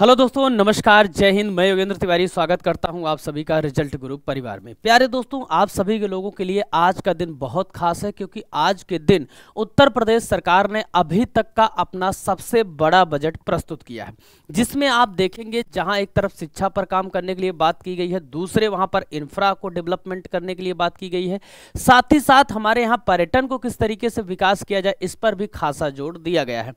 hello दोस्तों नमस्कार जय हिंद मैं योगेंद्र तिवारी स्वागत करता हूं आप सभी का रिजल्ट ग्रुप परिवार में प्यारे दोस्तों आप सभी के लोगों के लिए आज का दिन बहुत खास है क्योंकि आज के दिन उत्तर प्रदेश सरकार ने अभी तक का अपना सबसे बड़ा बजट प्रस्तुत किया है जिसमें आप देखेंगे जहां एक तरफ शिक्षा पर काम करने के लिए बात की गई है दूसरे वहां पर इंफ्रा को डेवलपमेंट करने के लिए बात की गई है साथ ही साथ हमारे यहाँ पर्यटन को किस तरीके से विकास किया जाए इस पर भी खासा जोर दिया गया है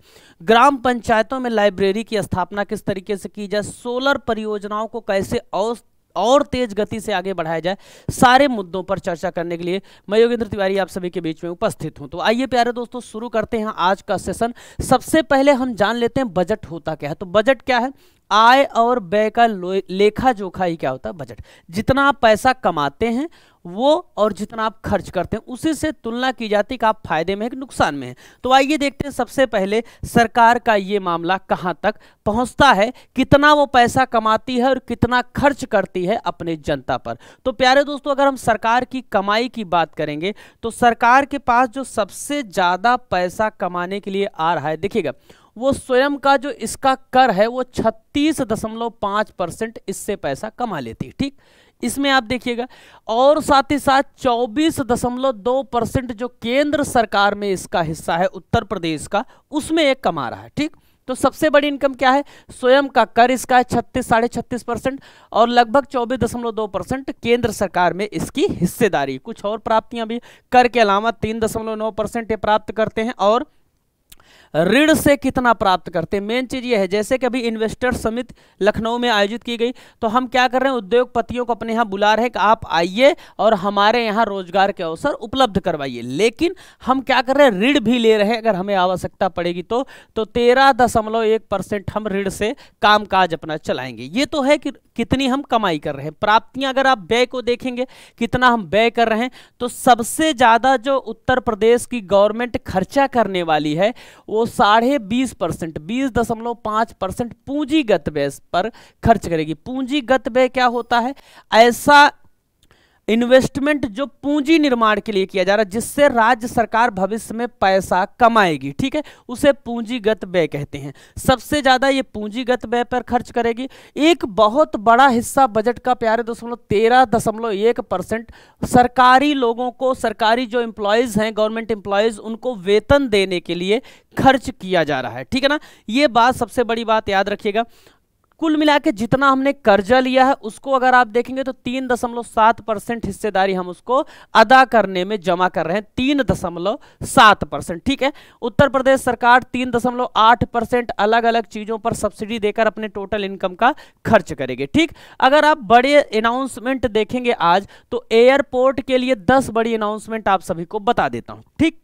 ग्राम पंचायतों में लाइब्रेरी की स्थापना किस तरीके तरीके से की जाए सोलर परियोजनाओं को कैसे और और तेज गति से आगे बढ़ाया जाए सारे मुद्दों पर चर्चा करने के लिए मैं योगेंद्र तिवारी आप सभी के बीच में उपस्थित हूं तो आइए प्यारे दोस्तों शुरू करते हैं आज का सेशन सबसे पहले हम जान लेते हैं बजट होता क्या है तो बजट क्या है आय और व्यय का लेखा जोखा ही क्या होता है बजट जितना पैसा कमाते हैं वो और जितना आप खर्च करते हैं उसी से तुलना की जाती है कि आप फायदे में है कि नुकसान में है तो आइए देखते हैं सबसे पहले सरकार का ये मामला कहाँ तक पहुँचता है कितना वो पैसा कमाती है और कितना खर्च करती है अपने जनता पर तो प्यारे दोस्तों अगर हम सरकार की कमाई की बात करेंगे तो सरकार के पास जो सबसे ज़्यादा पैसा कमाने के लिए आ रहा है देखिएगा वो स्वयं का जो इसका कर है वो पाँच परसेंट इससे पैसा कमा लेती है ठीक इसमें आप देखिएगा और साथ ही साथ चौबीस दशमलव दो परसेंट जो केंद्र सरकार में इसका हिस्सा है उत्तर प्रदेश का उसमें एक कमा रहा है ठीक तो सबसे बड़ी इनकम क्या है स्वयं का कर इसका है छत्तीस साढ़े छत्तीस परसेंट और लगभग चौबीस दशमलव दो परसेंट केंद्र सरकार में इसकी हिस्सेदारी कुछ और प्राप्तियां भी कर के अलावा तीन दशमलव नौ परसेंट ये प्राप्त करते हैं और ऋण से कितना प्राप्त करते हैं मेन चीज़ ये है जैसे कि अभी इन्वेस्टर समिट लखनऊ में आयोजित की गई तो हम क्या कर रहे हैं उद्योगपतियों को अपने यहां बुला रहे हैं कि आप आइए और हमारे यहां रोजगार के अवसर उपलब्ध करवाइए लेकिन हम क्या कर रहे हैं ऋण भी ले रहे हैं अगर हमें आवश्यकता पड़ेगी तो तो तेरह दशमलव एक परसेंट हम ऋण से कामकाज अपना चलाएंगे ये तो है कि कितनी हम कमाई कर रहे हैं प्राप्तियां अगर आप व्यय को देखेंगे कितना हम व्यय कर रहे हैं तो सबसे ज़्यादा जो उत्तर प्रदेश की गवर्नमेंट खर्चा करने वाली है वो वो साढ़े बीस परसेंट बीस दशमलव पांच परसेंट पूंजीगत व्यय पर खर्च करेगी पूंजीगत व्यय क्या होता है ऐसा इन्वेस्टमेंट जो पूंजी निर्माण के लिए किया जा रहा है जिससे राज्य सरकार भविष्य में पैसा कमाएगी ठीक है उसे पूंजीगत व्यय कहते हैं सबसे ज़्यादा ये पूंजीगत व्यय पर खर्च करेगी एक बहुत बड़ा हिस्सा बजट का प्यारे दशमलव तेरह दशमलव एक परसेंट सरकारी लोगों को सरकारी जो एम्प्लॉयज़ हैं गवर्नमेंट एम्प्लॉयज़ उनको वेतन देने के लिए खर्च किया जा रहा है ठीक है ना ये बात सबसे बड़ी बात याद रखिएगा कुल मिला के जितना हमने कर्जा लिया है उसको अगर आप देखेंगे तो तीन दशमलव सात परसेंट हिस्सेदारी हम उसको अदा करने में जमा कर रहे हैं तीन दशमलव सात परसेंट ठीक है उत्तर प्रदेश सरकार तीन दशमलव आठ परसेंट अलग अलग चीजों पर सब्सिडी देकर अपने टोटल इनकम का खर्च करेगी ठीक अगर आप बड़े अनाउंसमेंट देखेंगे आज तो एयरपोर्ट के लिए दस बड़ी अनाउंसमेंट आप सभी को बता देता हूं ठीक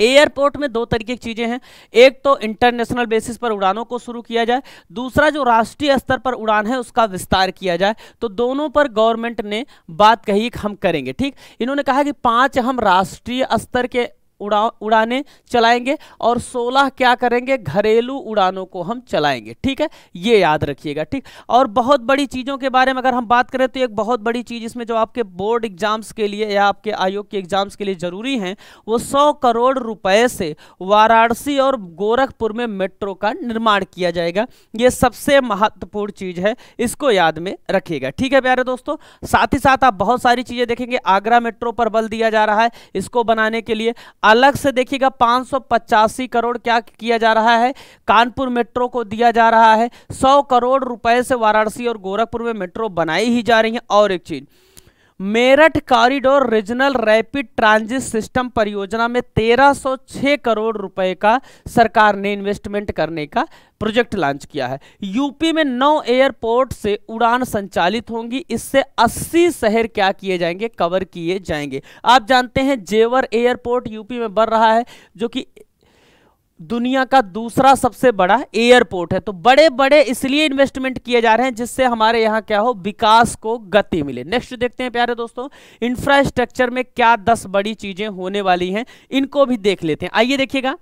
एयरपोर्ट में दो तरीके की चीज़ें हैं एक तो इंटरनेशनल बेसिस पर उड़ानों को शुरू किया जाए दूसरा जो राष्ट्रीय स्तर पर उड़ान है उसका विस्तार किया जाए तो दोनों पर गवर्नमेंट ने बात कही हम करेंगे ठीक इन्होंने कहा कि पांच हम राष्ट्रीय स्तर के उड़ा उड़ाने चलाएंगे और 16 क्या करेंगे घरेलू उड़ानों को हम चलाएंगे ठीक है ये याद रखिएगा ठीक और बहुत बड़ी चीज़ों के बारे में अगर हम बात करें तो एक बहुत बड़ी चीज़ इसमें जो आपके बोर्ड एग्जाम्स के लिए या आपके आयोग के एग्जाम्स के लिए ज़रूरी हैं वो सौ करोड़ रुपए से वाराणसी और गोरखपुर में मेट्रो का निर्माण किया जाएगा ये सबसे महत्वपूर्ण चीज़ है इसको याद में रखिएगा ठीक है प्यारे दोस्तों साथ ही साथ आप बहुत सारी चीज़ें देखेंगे आगरा मेट्रो पर बल दिया जा रहा है इसको बनाने के लिए अलग से देखिएगा पाँच करोड़ क्या किया जा रहा है कानपुर मेट्रो को दिया जा रहा है सौ करोड़ रुपए से वाराणसी और गोरखपुर में मेट्रो बनाई ही जा रही है और एक चीज़ Meerut corridor regional rapid transit system परियोजना में 1306 करोड़ रुपए का सरकार ने इन्वेस्टमेंट करने का प्रोजेक्ट लॉन्च किया है यूपी में नौ एयरपोर्ट से उड़ान संचालित होंगी इससे 80 शहर क्या किए जाएंगे कवर किए जाएंगे आप जानते हैं जेवर एयरपोर्ट यूपी में बढ़ रहा है जो कि दुनिया का दूसरा सबसे बड़ा एयरपोर्ट है तो बड़े बड़े इसलिए इन्वेस्टमेंट किए जा रहे हैं जिससे हमारे यहां क्या हो विकास को गति मिले नेक्स्ट देखते हैं प्यारे दोस्तों इंफ्रास्ट्रक्चर में क्या दस बड़ी चीजें होने वाली हैं इनको भी देख लेते हैं आइए देखिएगा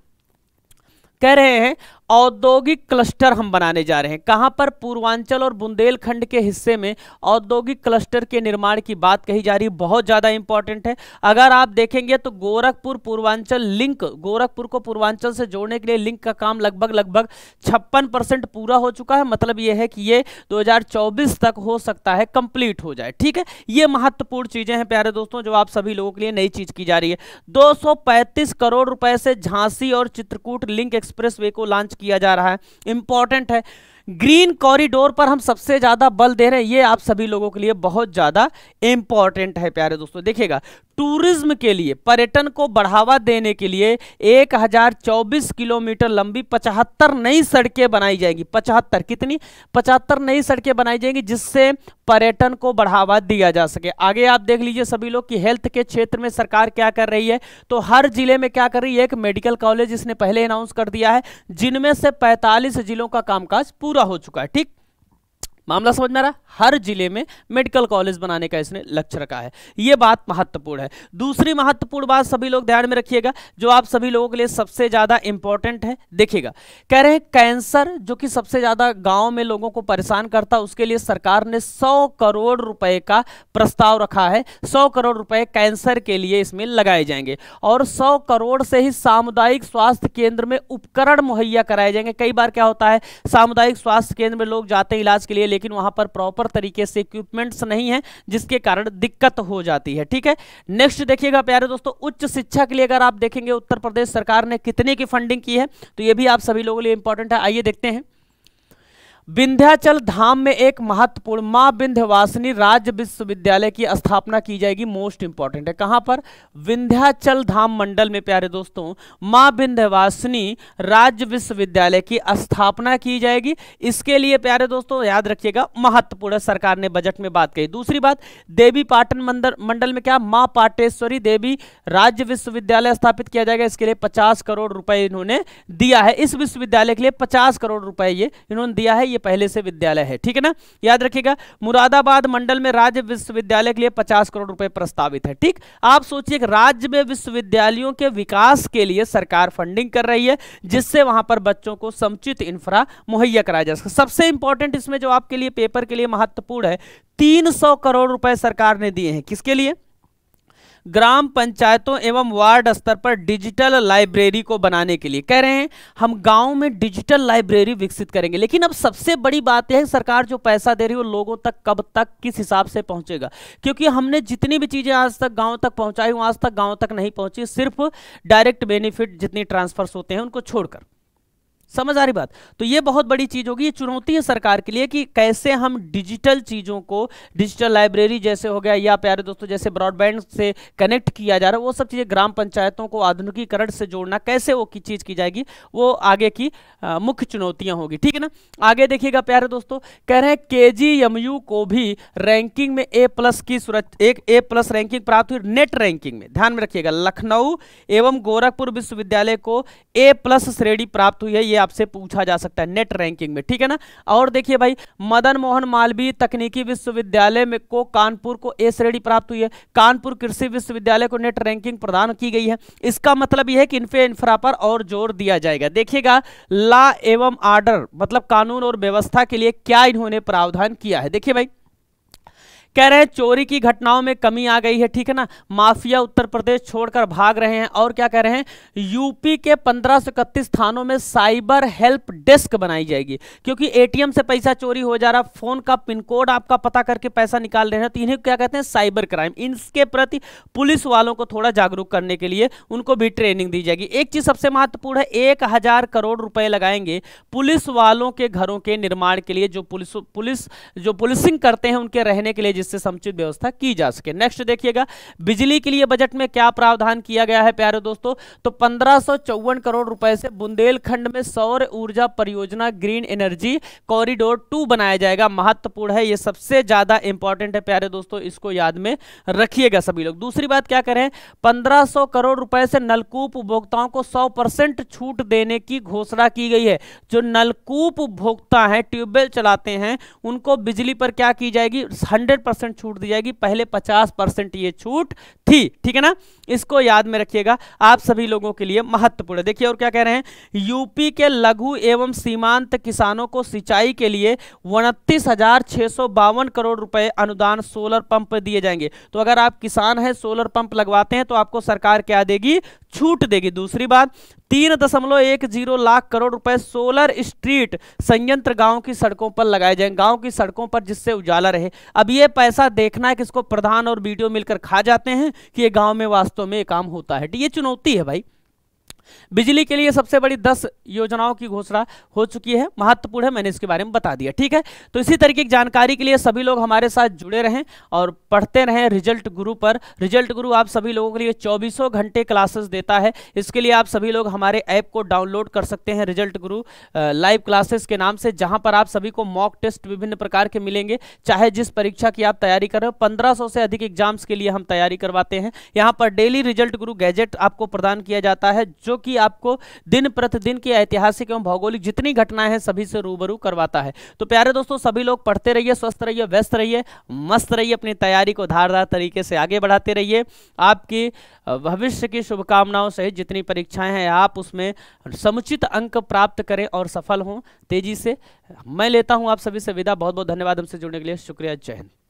कह रहे हैं औद्योगिक क्लस्टर हम बनाने जा रहे हैं कहाँ पर पूर्वांचल और बुंदेलखंड के हिस्से में औद्योगिक क्लस्टर के निर्माण की बात कही जा रही है बहुत ज़्यादा इंपॉर्टेंट है अगर आप देखेंगे तो गोरखपुर पूर्वांचल लिंक गोरखपुर को पूर्वांचल से जोड़ने के लिए लिंक का काम लगभग लगभग छप्पन परसेंट पूरा हो चुका है मतलब यह है कि ये दो तक हो सकता है कंप्लीट हो जाए ठीक है ये महत्वपूर्ण चीज़ें हैं प्यारे दोस्तों जो आप सभी लोगों के लिए नई चीज़ की जा रही है दो करोड़ रुपए से झांसी और चित्रकूट लिंक एक्सप्रेस को लॉन्च किया जा रहा है इंपॉर्टेंट है ग्रीन कॉरिडोर पर हम सबसे ज़्यादा बल दे रहे हैं ये आप सभी लोगों के लिए बहुत ज़्यादा इंपॉर्टेंट है प्यारे दोस्तों देखिएगा टूरिज्म के लिए पर्यटन को बढ़ावा देने के लिए 1024 किलोमीटर लंबी 75 नई सड़कें बनाई जाएंगी 75 कितनी 75 नई सड़कें बनाई जाएंगी जिससे पर्यटन को बढ़ावा दिया जा सके आगे आप देख लीजिए सभी लोग कि हेल्थ के क्षेत्र में सरकार क्या कर रही है तो हर जिले में क्या कर रही है एक मेडिकल कॉलेज इसने पहले अनाउंस कर दिया है जिनमें से पैंतालीस जिलों का कामकाज पूरा पूरा हो चुका है ठीक मामला समझ में आ रहा हर जिले में मेडिकल कॉलेज बनाने का इसने लक्ष्य रखा है ये बात महत्वपूर्ण है दूसरी महत्वपूर्ण बात सभी लोग ध्यान में रखिएगा जो आप सभी लोगों के लिए सबसे ज़्यादा इंपॉर्टेंट है देखिएगा कह रहे हैं कैंसर जो कि सबसे ज़्यादा गाँव में लोगों को परेशान करता उसके लिए सरकार ने सौ करोड़ रुपए का प्रस्ताव रखा है सौ करोड़ रुपए कैंसर के लिए इसमें लगाए जाएंगे और सौ करोड़ से ही सामुदायिक स्वास्थ्य केंद्र में उपकरण मुहैया कराए जाएंगे कई बार क्या होता है सामुदायिक स्वास्थ्य केंद्र में लोग जाते इलाज के लिए लेकिन वहां पर प्रॉपर तरीके से इक्विपमेंट्स नहीं है जिसके कारण दिक्कत हो जाती है ठीक है नेक्स्ट देखिएगा प्यारे दोस्तों उच्च शिक्षा के लिए अगर आप देखेंगे उत्तर प्रदेश सरकार ने कितने की फंडिंग की है तो ये भी आप सभी लोगों के लिए इंपॉर्टेंट है आइए देखते हैं विंध्याचल धाम में एक महत्वपूर्ण मां विंध्यवासिनी राज्य विश्वविद्यालय की स्थापना की जाएगी मोस्ट इंपॉर्टेंट है कहां पर विंध्याचल धाम मंडल में प्यारे दोस्तों मां विंध्यवासिनी राज्य विश्वविद्यालय की स्थापना की जाएगी इसके लिए प्यारे दोस्तों याद रखिएगा महत्वपूर्ण सरकार ने बजट में बात कही दूसरी बात देवी पाटन मंदर मंडल में क्या माँ पाटेश्वरी देवी राज्य विश्वविद्यालय स्थापित किया जाएगा इसके लिए पचास करोड़ रुपए इन्होंने दिया है इस विश्वविद्यालय के लिए पचास करोड़ रुपए ये इन्होंने दिया है ये पहले से विद्यालय है ठीक है ना याद रखिएगा मुरादाबाद मंडल में राज्य विश्वविद्यालय के लिए पचास करोड़ रुपए प्रस्तावित है ठीक आप सोचिए राज्य में विश्वविद्यालयों के विकास के लिए सरकार फंडिंग कर रही है जिससे वहां पर बच्चों को समुचित इंफ्रा मुहैया कराया जा सके सबसे इंपॉर्टेंट इसमें जो आपके लिए पेपर के लिए महत्वपूर्ण है तीन करोड़ रुपए सरकार ने दिए हैं किसके लिए ग्राम पंचायतों एवं वार्ड स्तर पर डिजिटल लाइब्रेरी को बनाने के लिए कह रहे हैं हम गांव में डिजिटल लाइब्रेरी विकसित करेंगे लेकिन अब सबसे बड़ी बात यह है सरकार जो पैसा दे रही है वो लोगों तक कब तक किस हिसाब से पहुंचेगा क्योंकि हमने जितनी भी चीज़ें आज तक गाँव तक पहुँचाई वो आज तक गाँव तक नहीं पहुँची सिर्फ डायरेक्ट बेनिफिट जितनी ट्रांसफर्स होते हैं उनको छोड़कर समझ आ रही बात तो ये बहुत बड़ी चीज होगी ये चुनौती है सरकार के लिए कि कैसे हम डिजिटल चीजों को डिजिटल लाइब्रेरी जैसे हो गया या प्यारे दोस्तों जैसे ब्रॉडबैंड से कनेक्ट किया जा रहा है वो सब चीजें ग्राम पंचायतों को आधुनिकीकरण से जोड़ना कैसे वो की चीज की जाएगी वो आगे की मुख्य चुनौतियां होगी ठीक है ना आगे देखिएगा प्यारे दोस्तों कह रहे हैं के जी को भी रैंकिंग में ए प्लस की सुरक्षा एक ए प्लस रैंकिंग प्राप्त हुई नेट रैंकिंग में ध्यान में रखिएगा लखनऊ एवं गोरखपुर विश्वविद्यालय को ए प्लस श्रेणी प्राप्त हुई है आपसे पूछा जा सकता है नेट रैंकिंग में ठीक है ना और देखिए भाई मदन मोहन मालवीय तकनीकी विश्वविद्यालय में को कानपुर को ए श्रेणी प्राप्त हुई है कानपुर कृषि विश्वविद्यालय को नेट रैंकिंग प्रदान की गई है इसका मतलब यह है कि इनफे इंफ्रा पर और जोर दिया जाएगा देखिएगा लॉ एवं आर्डर मतलब कानून और व्यवस्था के लिए क्या इन्होंने प्रावधान किया है देखिए भाई कह रहे हैं चोरी की घटनाओं में कमी आ गई है ठीक है ना माफिया उत्तर प्रदेश छोड़कर भाग रहे हैं और क्या कह रहे हैं यूपी के पंद्रह सौ इकतीस थानों में साइबर हेल्प डेस्क बनाई जाएगी क्योंकि एटीएम से पैसा चोरी हो जा रहा फोन का पिन कोड आपका पता करके पैसा निकाल रहे हैं तो इन्हें क्या कहते हैं साइबर क्राइम इनके प्रति पुलिस वालों को थोड़ा जागरूक करने के लिए उनको भी ट्रेनिंग दी जाएगी एक चीज सबसे महत्वपूर्ण है एक हजार करोड़ रुपए लगाएंगे पुलिस वालों के घरों के निर्माण के लिए जो पुलिस पुलिस जो पुलिसिंग करते हैं उनके रहने के लिए जिससे समुचित व्यवस्था की जा सके नेक्स्ट देखिएगा बिजली के लिए बजट में क्या प्रावधान किया गया है प्यारे दोस्तों तो पंद्रह करोड़ रुपए से बुंदेलखंड में सौर ऊर्जा परियोजना ग्रीन एनर्जी कॉरिडोर टू बनाया जाएगा महत्वपूर्ण है यह सबसे ज्यादा इंपॉर्टेंट है प्यारे दोस्तों इसको याद में रखिएगा सभी लोग दूसरी बात क्या करें पंद्रह करोड़ रुपए से नलकूप उपभोक्ताओं को सौ छूट देने की घोषणा की गई है जो नलकूप उपभोक्ता है ट्यूबवेल चलाते हैं उनको बिजली पर क्या की जाएगी हंड्रेड परसेंट छूट दी जाएगी पहले पचास परसेंट ये छूट थी ठीक है ना इसको याद में रखिएगा आप सभी लोगों के लिए महत्वपूर्ण है देखिए और क्या कह रहे हैं यूपी के लघु एवं सीमांत किसानों को सिंचाई के लिए उनतीस करोड़ रुपए अनुदान सोलर पंप दिए जाएंगे तो अगर आप किसान हैं सोलर पंप लगवाते हैं तो आपको सरकार क्या देगी छूट देगी दूसरी बात तीन दशमलव एक जीरो लाख करोड़ रुपए सोलर स्ट्रीट संयंत्र गांव की सड़कों पर लगाए जाएंगे गांव की सड़कों पर जिससे उजाला रहे अब ये ऐसा देखना है कि इसको प्रधान और बीडीओ मिलकर खा जाते हैं कि ये गांव में वास्तव में ये काम होता है ये चुनौती है भाई बिजली के लिए सबसे बड़ी दस योजनाओं की घोषणा हो चुकी है महत्वपूर्ण है मैंने इसके बारे में बता दिया ठीक है तो इसी तरीके की जानकारी के लिए सभी लोग हमारे साथ जुड़े रहें और पढ़ते रहें रिजल्ट गुरु पर रिजल्ट गुरु आप सभी लोगों के लिए चौबीसों घंटे क्लासेस देता है इसके लिए आप सभी लोग हमारे ऐप को डाउनलोड कर सकते हैं रिजल्ट गुरु लाइव क्लासेस के नाम से जहाँ पर आप सभी को मॉक टेस्ट विभिन्न प्रकार के मिलेंगे चाहे जिस परीक्षा की आप तैयारी कर रहे हो पंद्रह से अधिक एग्जाम्स के लिए हम तैयारी करवाते हैं यहाँ पर डेली रिजल्ट गुरु गैजेट आपको प्रदान किया जाता है जो कि आपको दिन प्रतिदिन की ऐतिहासिक एवं भौगोलिक जितनी घटनाएं हैं सभी से रूबरू करवाता है तो प्यारे दोस्तों सभी लोग पढ़ते रहिए स्वस्थ रहिए व्यस्त रहिए मस्त रहिए अपनी तैयारी को धारदार तरीके से आगे बढ़ाते रहिए आपकी भविष्य की शुभकामनाओं सहित जितनी परीक्षाएं हैं आप उसमें समुचित अंक प्राप्त करें और सफल हों तेजी से मैं लेता हूं आप सभी से विदा बहुत बहुत धन्यवाद हमसे जुड़ने के लिए शुक्रिया जय हिंद